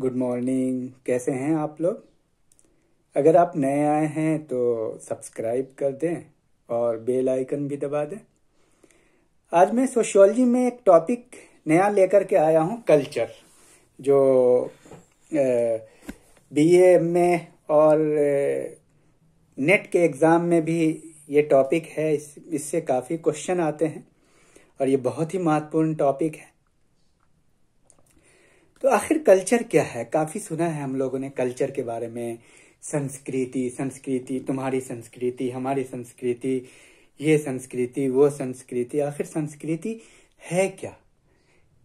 Good morning कैसे हैं आप लोग अगर आप नए आए हैं तो सब्सक्राइब कर दें और बेल आइकन भी दबा दें आज मैं सोशियोलॉजी में एक टॉपिक नया लेकर के आया हूं कल्चर जो बी में और नेट के एग्ज़ाम में भी ये टॉपिक है इस इससे काफ़ी क्वेश्चन आते हैं और ये बहुत ही महत्वपूर्ण टॉपिक है तो आखिर कल्चर क्या है काफी सुना है हम लोगों ने कल्चर के बारे में संस्कृति संस्कृति तुम्हारी संस्कृति हमारी संस्कृति ये संस्कृति वो संस्कृति आखिर संस्कृति है क्या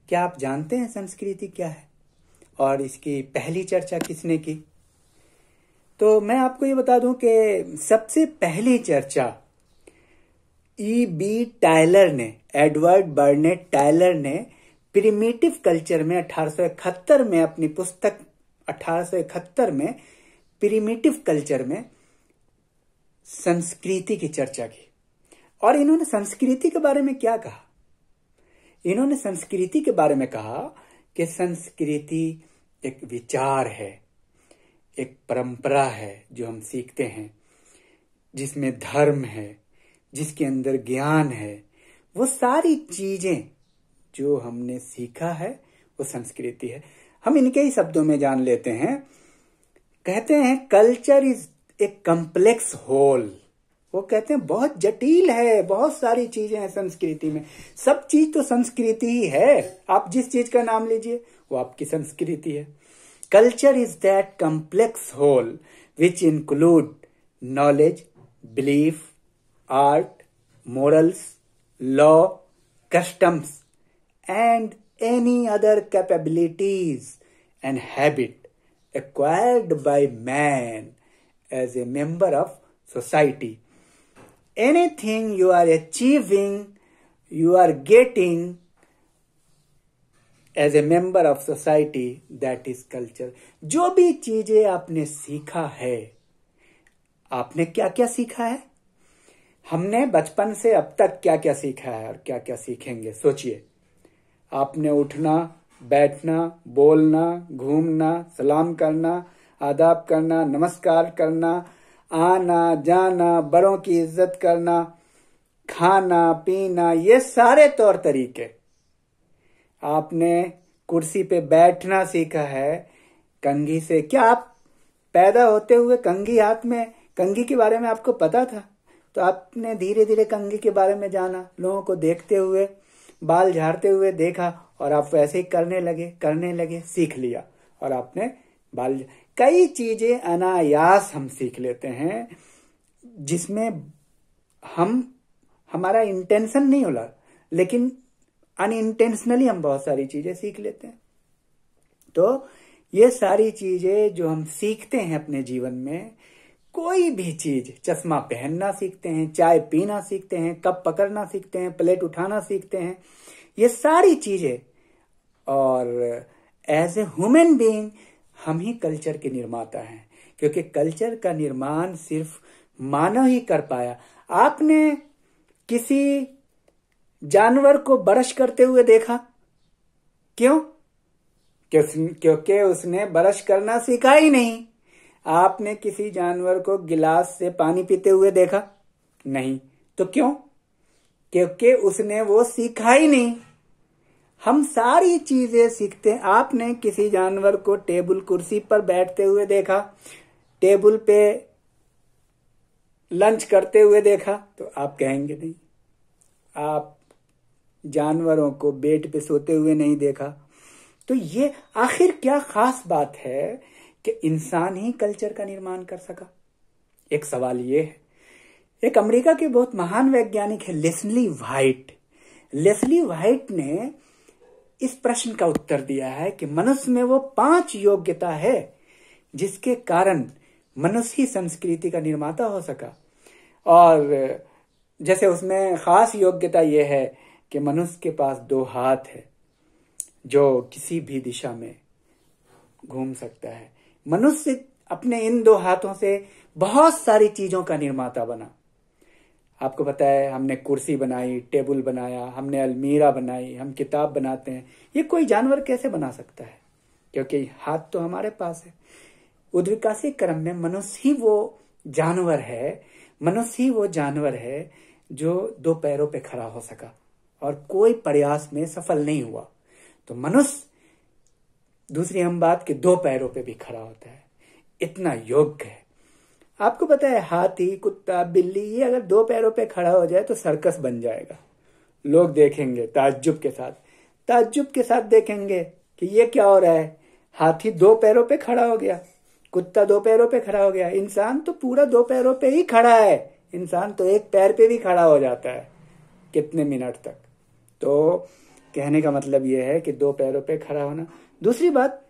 क्या आप जानते हैं संस्कृति क्या है और इसकी पहली चर्चा किसने की तो मैं आपको ये बता दूं कि सबसे पहली चर्चा ई बी टाइलर ने एडवर्ड बर्नेट टाइलर ने प्रिमेटिव कल्चर में अठारह में अपनी पुस्तक अठारह में प्रिमेटिव कल्चर में संस्कृति की चर्चा की और इन्होंने संस्कृति के बारे में क्या कहा इन्होंने संस्कृति के बारे में कहा कि संस्कृति एक विचार है एक परंपरा है जो हम सीखते हैं जिसमें धर्म है जिसके अंदर ज्ञान है वो सारी चीजें जो हमने सीखा है वो संस्कृति है हम इनके ही शब्दों में जान लेते हैं कहते हैं culture is a complex whole वो कहते हैं बहुत जटिल है बहुत सारी चीजें हैं संस्कृति में सब चीज तो संस्कृति ही है आप जिस चीज का नाम लीजिए वो आपकी संस्कृति है culture is that complex whole which include knowledge belief art morals law customs and any other capabilities and habit acquired by man as a member of society. Anything you are achieving, you are getting as a member of society that is culture जो भी चीजें आपने सीखा है आपने क्या क्या सीखा है हमने बचपन से अब तक क्या क्या सीखा है और क्या क्या सीखेंगे सोचिए आपने उठना बैठना बोलना घूमना सलाम करना आदाब करना नमस्कार करना आना जाना बड़ों की इज्जत करना खाना पीना ये सारे तौर तरीके आपने कुर्सी पे बैठना सीखा है कंघी से क्या आप पैदा होते हुए कंघी हाथ में कंघी के बारे में आपको पता था तो आपने धीरे धीरे कंघी के बारे में जाना लोगों को देखते हुए बाल झाड़ते हुए देखा और आप वैसे ही करने लगे करने लगे सीख लिया और आपने बाल कई चीजें अनायास हम सीख लेते हैं जिसमें हम हमारा इंटेंशन नहीं होला लेकिन अनइंटेंशनली हम बहुत सारी चीजें सीख लेते हैं तो ये सारी चीजें जो हम सीखते हैं अपने जीवन में कोई भी चीज चश्मा पहनना सीखते हैं चाय पीना सीखते हैं कप पकड़ना सीखते हैं प्लेट उठाना सीखते हैं ये सारी चीजें और एज ए ह्यूमन बीइंग हम ही कल्चर के निर्माता हैं क्योंकि कल्चर का निर्माण सिर्फ मानव ही कर पाया आपने किसी जानवर को ब्रश करते हुए देखा क्यों क्योंकि उसने ब्रश करना सीखा ही नहीं आपने किसी जानवर को गिलास से पानी पीते हुए देखा नहीं तो क्यों क्योंकि उसने वो सीखा ही नहीं हम सारी चीजें सीखते हैं आपने किसी जानवर को टेबल कुर्सी पर बैठते हुए देखा टेबल पे लंच करते हुए देखा तो आप कहेंगे नहीं आप जानवरों को बेड पे सोते हुए नहीं देखा तो ये आखिर क्या खास बात है कि इंसान ही कल्चर का निर्माण कर सका एक सवाल ये है एक अमेरिका के बहुत महान वैज्ञानिक है लेस्ली व्हाइट लेस्ली व्हाइट ने इस प्रश्न का उत्तर दिया है कि मनुष्य में वो पांच योग्यता है जिसके कारण मनुष्य ही संस्कृति का निर्माता हो सका और जैसे उसमें खास योग्यता यह है कि मनुष्य के पास दो हाथ है जो किसी भी दिशा में घूम सकता है मनुष्य अपने इन दो हाथों से बहुत सारी चीजों का निर्माता बना आपको पता है हमने कुर्सी बनाई टेबल बनाया हमने अलमीरा बनाई हम किताब बनाते हैं ये कोई जानवर कैसे बना सकता है क्योंकि हाथ तो हमारे पास है उद्विकासी क्रम में मनुष्य ही वो जानवर है मनुष्य ही वो जानवर है जो दो पैरों पे खड़ा हो सका और कोई प्रयास में सफल नहीं हुआ तो मनुष्य दूसरी हम बात कि दो पैरों पे भी खड़ा होता है इतना योग्य है आपको पता है हाथी कुत्ता बिल्ली ये अगर दो पैरों पे खड़ा हो जाए तो सर्कस बन जाएगा लोग देखेंगे ताज्जुब के साथ ताज्जुब के साथ देखेंगे कि ये क्या हो रहा है हाथी दो पैरों पे खड़ा हो गया कुत्ता दो पैरों पे खड़ा हो गया इंसान तो पूरा दो पैरों पे ही खड़ा है इंसान तो एक पैर पे भी खड़ा हो जाता है कितने मिनट तक तो कहने का मतलब यह है कि दो पैरों पे खड़ा होना दूसरी बात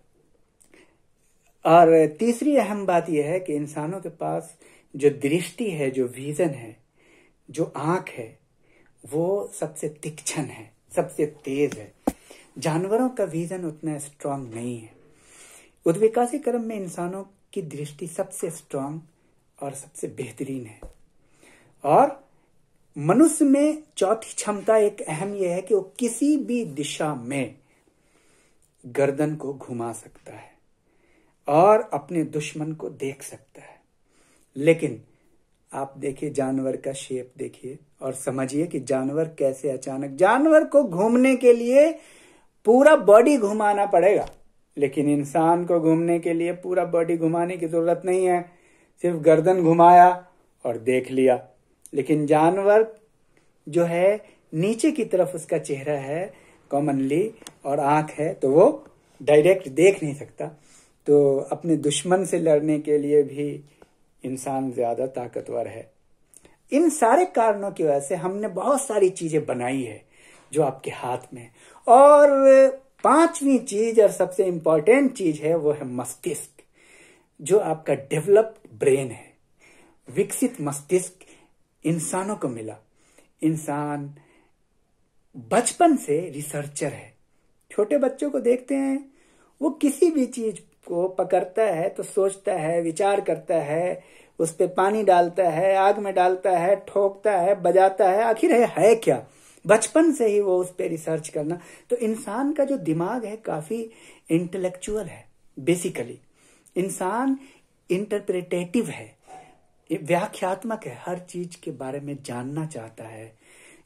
और तीसरी अहम बात यह है कि इंसानों के पास जो दृष्टि है जो विजन है जो आंख है वो सबसे तीक्षण है सबसे तेज है जानवरों का विजन उतना स्ट्रांग नहीं है उद्विकासी क्रम में इंसानों की दृष्टि सबसे स्ट्रांग और सबसे बेहतरीन है और मनुष्य में चौथी क्षमता एक अहम यह है कि वो किसी भी दिशा में गर्दन को घुमा सकता है और अपने दुश्मन को देख सकता है लेकिन आप देखिए जानवर का शेप देखिए और समझिए कि जानवर कैसे अचानक जानवर को घूमने के लिए पूरा बॉडी घुमाना पड़ेगा लेकिन इंसान को घूमने के लिए पूरा बॉडी घुमाने की जरूरत नहीं है सिर्फ गर्दन घुमाया और देख लिया लेकिन जानवर जो है नीचे की तरफ उसका चेहरा है कॉमनली और आंख है तो वो डायरेक्ट देख नहीं सकता तो अपने दुश्मन से लड़ने के लिए भी इंसान ज्यादा ताकतवर है इन सारे कारणों की वजह से हमने बहुत सारी चीजें बनाई है जो आपके हाथ में और पांचवी चीज और सबसे इंपॉर्टेंट चीज है वो है मस्तिष्क जो आपका डेवलप्ड ब्रेन है विकसित मस्तिष्क इंसानों को मिला इंसान बचपन से रिसर्चर है छोटे बच्चों को देखते हैं वो किसी भी चीज को पकड़ता है तो सोचता है विचार करता है उस पर पानी डालता है आग में डालता है ठोकता है बजाता है आखिर है, है क्या बचपन से ही वो उस पर रिसर्च करना तो इंसान का जो दिमाग है काफी इंटेलेक्चुअल है बेसिकली इंसान इंटरप्रिटेटिव है व्याख्यात्मक है हर चीज के बारे में जानना चाहता है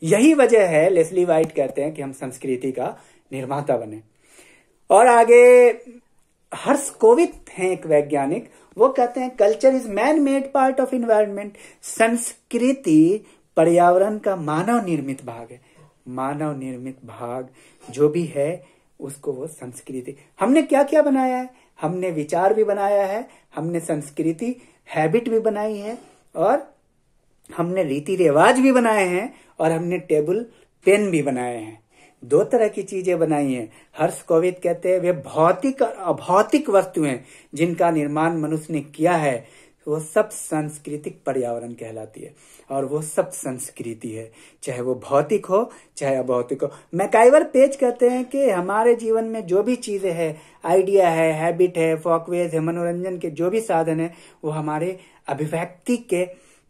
यही वजह है लेस्ली वाइट कहते हैं कि हम संस्कृति का निर्माता बने और आगे हर्ष कोवित हैं एक वैज्ञानिक वो कहते हैं culture is man made part of environment संस्कृति पर्यावरण का मानव निर्मित भाग है मानव निर्मित भाग जो भी है उसको वो संस्कृति हमने क्या क्या बनाया है हमने विचार भी बनाया है हमने संस्कृति हैबिट भी बनाई है और हमने रीति रिवाज भी बनाए हैं और हमने टेबल पेन भी बनाए हैं दो तरह की चीजें बनाई हैं हर्ष कोविद कहते हैं वे भौतिक और अभौतिक वस्तुएं जिनका निर्माण मनुष्य ने किया है वो सब सांस्कृतिक पर्यावरण कहलाती है और वो सब संस्कृति है चाहे वो भौतिक हो चाहे अभौतिक हो मैकाइवर पेज कहते हैं कि हमारे जीवन में जो भी चीजें है आइडिया है हैबिट है फॉकवेज है मनोरंजन के जो भी साधन है वो हमारे अभिव्यक्ति के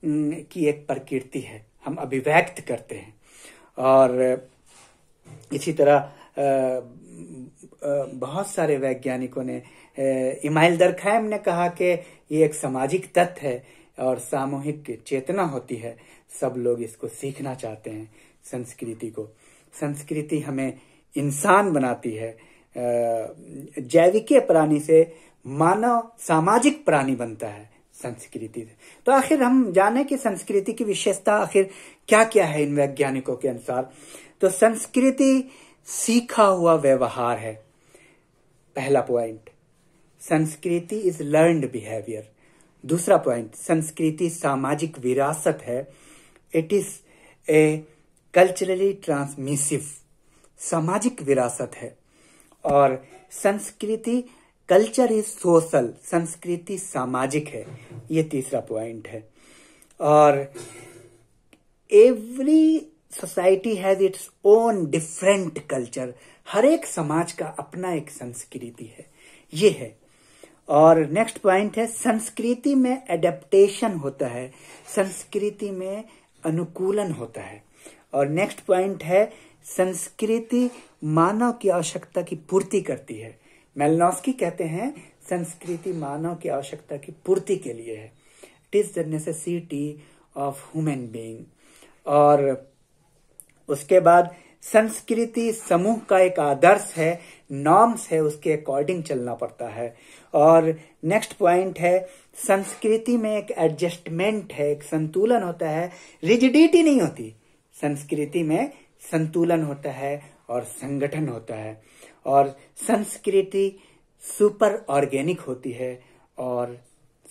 की एक प्रकृति है हम अभिव्यक्त करते हैं और इसी तरह बहुत सारे वैज्ञानिकों ने इमाइल दरखैम ने कहा कि ये एक सामाजिक तथ्य है और सामूहिक चेतना होती है सब लोग इसको सीखना चाहते हैं संस्कृति को संस्कृति हमें इंसान बनाती है जैविकीय प्राणी से मानव सामाजिक प्राणी बनता है संस्कृति से तो आखिर हम जाने कि संस्कृति की विशेषता आखिर क्या क्या है इन वैज्ञानिकों के अनुसार तो संस्कृति सीखा हुआ व्यवहार है पहला पॉइंट संस्कृति इज लर्न बिहेवियर दूसरा पॉइंट संस्कृति सामाजिक विरासत है it is a culturally transmissive सामाजिक विरासत है और संस्कृति कल्चर इज सोशल संस्कृति सामाजिक है ये तीसरा पॉइंट है और every society has its own different culture हर एक समाज का अपना एक संस्कृति है ये है और नेक्स्ट पॉइंट है संस्कृति में एडेप्टेशन होता है संस्कृति में अनुकूलन होता है और नेक्स्ट पॉइंट है संस्कृति मानव की आवश्यकता की पूर्ति करती है मेलनॉस्की कहते हैं संस्कृति मानव की आवश्यकता की पूर्ति के लिए है it is the necessity of human being और उसके बाद संस्कृति समूह का एक आदर्श है नॉर्म्स है उसके अकॉर्डिंग चलना पड़ता है और नेक्स्ट पॉइंट है संस्कृति में एक एडजस्टमेंट है एक संतुलन होता है रिजिडिटी नहीं होती संस्कृति में संतुलन होता है और संगठन होता है और संस्कृति सुपर ऑर्गेनिक होती है और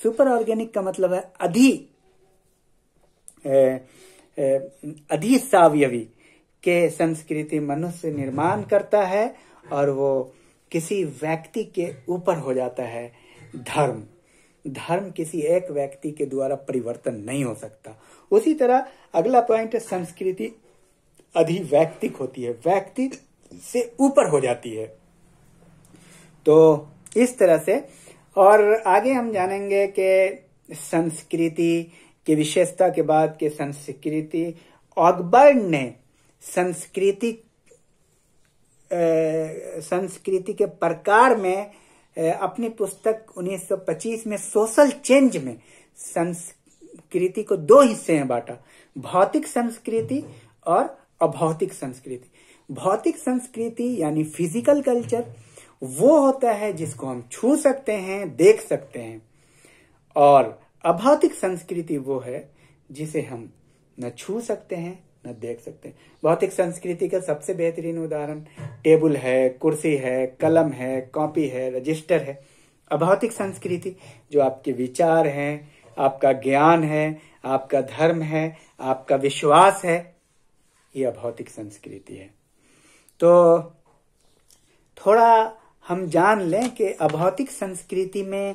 सुपर ऑर्गेनिक का मतलब है अधि अधि सावयवी के संस्कृति मनुष्य निर्माण करता है और वो किसी व्यक्ति के ऊपर हो जाता है धर्म धर्म किसी एक व्यक्ति के द्वारा परिवर्तन नहीं हो सकता उसी तरह अगला पॉइंट संस्कृति अधिव्यक्तिक होती है व्यक्ति से ऊपर हो जाती है तो इस तरह से और आगे हम जानेंगे कि संस्कृति की विशेषता के बाद कि संस्कृति ऑकबर्ड ने संस्कृति संस्कृति के प्रकार में अपनी पुस्तक 1925 में सोशल चेंज में संस्कृति को दो हिस्से में बांटा भौतिक संस्कृति और अभौतिक संस्कृति भौतिक संस्कृति यानी फिजिकल कल्चर वो होता है जिसको हम छू सकते हैं देख सकते हैं और अभौतिक संस्कृति वो है जिसे हम न छू सकते हैं न देख सकते हैं भौतिक संस्कृति का सबसे बेहतरीन उदाहरण टेबल है कुर्सी है कलम है कॉपी है रजिस्टर है अभौतिक संस्कृति जो आपके विचार हैं आपका ज्ञान है आपका धर्म है आपका विश्वास है यह अभौतिक संस्कृति है तो थोड़ा हम जान लें कि अभौतिक संस्कृति में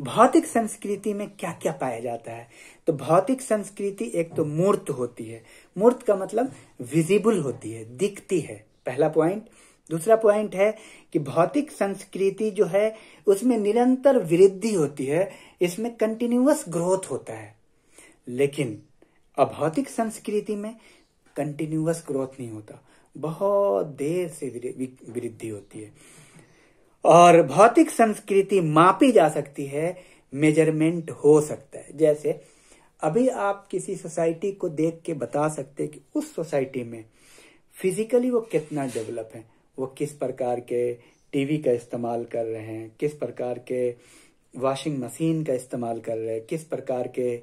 भौतिक संस्कृति में क्या क्या पाया जाता है तो भौतिक संस्कृति एक तो मूर्त होती है मूर्त का मतलब विजिबल होती है दिखती है पहला पॉइंट दूसरा पॉइंट है कि भौतिक संस्कृति जो है उसमें निरंतर वृद्धि होती है इसमें कंटिन्यूस ग्रोथ होता है लेकिन अभौतिक संस्कृति में कंटिन्यूस ग्रोथ नहीं होता बहुत देर से वृद्धि होती है और भौतिक संस्कृति मापी जा सकती है मेजरमेंट हो सकता है जैसे अभी आप किसी सोसाइटी को देख के बता सकते हैं कि उस सोसाइटी में फिजिकली वो कितना डेवलप है वो किस प्रकार के टीवी का इस्तेमाल कर रहे हैं किस प्रकार के वॉशिंग मशीन का इस्तेमाल कर रहे हैं किस प्रकार के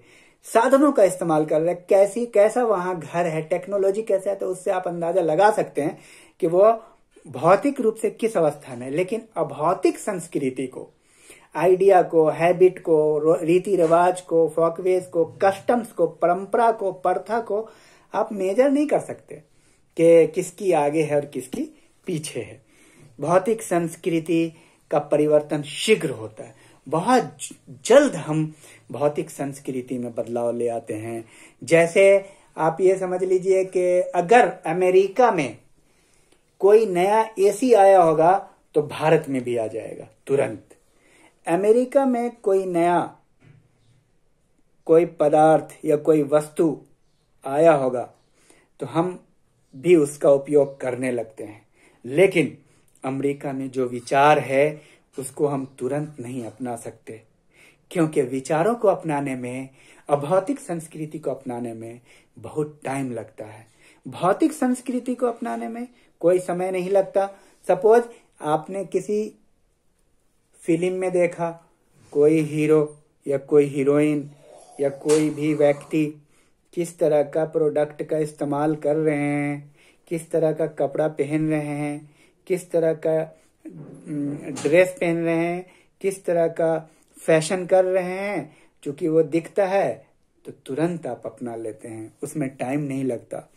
साधनों का इस्तेमाल कर रहा है कैसी कैसा वहां घर है टेक्नोलॉजी कैसा है तो उससे आप अंदाजा लगा सकते हैं कि वो भौतिक रूप से किस अवस्था में लेकिन अभौतिक संस्कृति को आइडिया को हैबिट को रीति रिवाज को फॉकवेज को कस्टम्स को परंपरा को प्रथा को आप मेजर नहीं कर सकते कि किसकी आगे है और किसकी पीछे है भौतिक संस्कृति का परिवर्तन शीघ्र होता है बहुत जल्द हम भौतिक संस्कृति में बदलाव ले आते हैं जैसे आप ये समझ लीजिए कि अगर अमेरिका में कोई नया एसी आया होगा तो भारत में भी आ जाएगा तुरंत अमेरिका में कोई नया कोई पदार्थ या कोई वस्तु आया होगा तो हम भी उसका उपयोग करने लगते हैं लेकिन अमेरिका में जो विचार है उसको हम तुरंत नहीं अपना सकते क्योंकि विचारों को अपनाने में अभौतिक संस्कृति को अपनाने में बहुत टाइम लगता है भौतिक संस्कृति को अपनाने में कोई समय नहीं लगता सपोज आपने किसी फिल्म में देखा कोई हीरो या कोई हीरोइन या कोई भी व्यक्ति किस तरह का प्रोडक्ट का इस्तेमाल कर रहे हैं किस तरह का कपड़ा पहन रहे हैं किस तरह का ड्रेस पहन रहे हैं किस तरह का फैशन कर रहे हैं चूंकि वो दिखता है तो तुरंत आप अपना लेते हैं उसमें टाइम नहीं लगता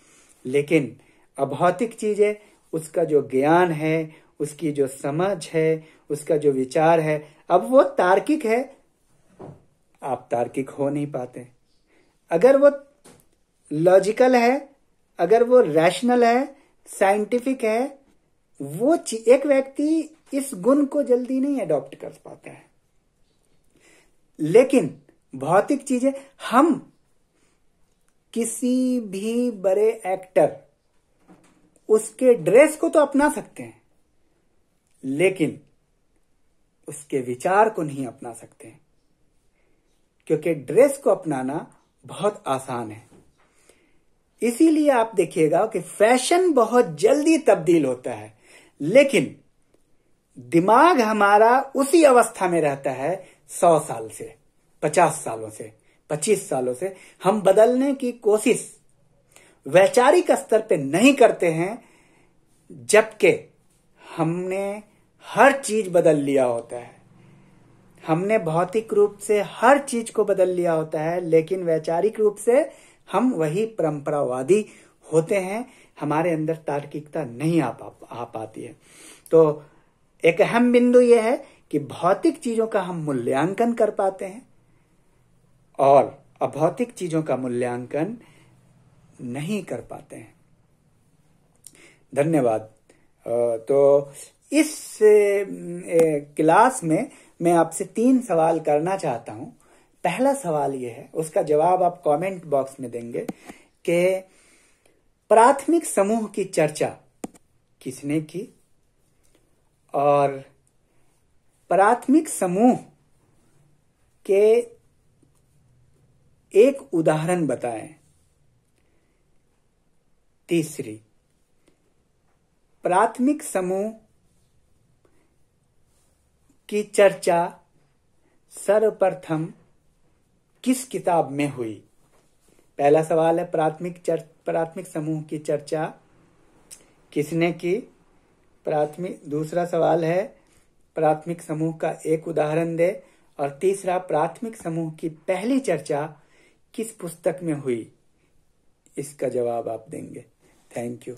लेकिन अभौतिक चीजें उसका जो ज्ञान है उसकी जो समझ है उसका जो विचार है अब वो तार्किक है आप तार्किक हो नहीं पाते अगर वो लॉजिकल है अगर वो रैशनल है साइंटिफिक है वो एक व्यक्ति इस गुण को जल्दी नहीं अडॉप्ट कर पाता है लेकिन भौतिक चीजें हम किसी भी बड़े एक्टर उसके ड्रेस को तो अपना सकते हैं लेकिन उसके विचार को नहीं अपना सकते हैं क्योंकि ड्रेस को अपनाना बहुत आसान है इसीलिए आप देखिएगा कि फैशन बहुत जल्दी तब्दील होता है लेकिन दिमाग हमारा उसी अवस्था में रहता है सौ साल से पचास सालों से पच्चीस सालों से हम बदलने की कोशिश वैचारिक स्तर पे नहीं करते हैं जबकि हमने हर चीज बदल लिया होता है हमने भौतिक रूप से हर चीज को बदल लिया होता है लेकिन वैचारिक रूप से हम वही परंपरावादी होते हैं हमारे अंदर तार्किकता नहीं आ, पा, आ पाती है तो एक अहम बिंदु यह है कि भौतिक चीजों का हम मूल्यांकन कर पाते हैं और अभौतिक चीजों का मूल्यांकन नहीं कर पाते हैं धन्यवाद तो इस क्लास में मैं आपसे तीन सवाल करना चाहता हूं पहला सवाल यह है उसका जवाब आप कमेंट बॉक्स में देंगे कि प्राथमिक समूह की चर्चा किसने की और प्राथमिक समूह के एक उदाहरण बताएं तीसरी प्राथमिक समूह की चर्चा सर्वप्रथम किस किताब में हुई पहला सवाल है प्राथमिक प्राथमिक समूह की चर्चा किसने की प्राथमिक दूसरा सवाल है प्राथमिक समूह का एक उदाहरण दे और तीसरा प्राथमिक समूह की पहली चर्चा किस पुस्तक में हुई इसका जवाब आप देंगे थैंक यू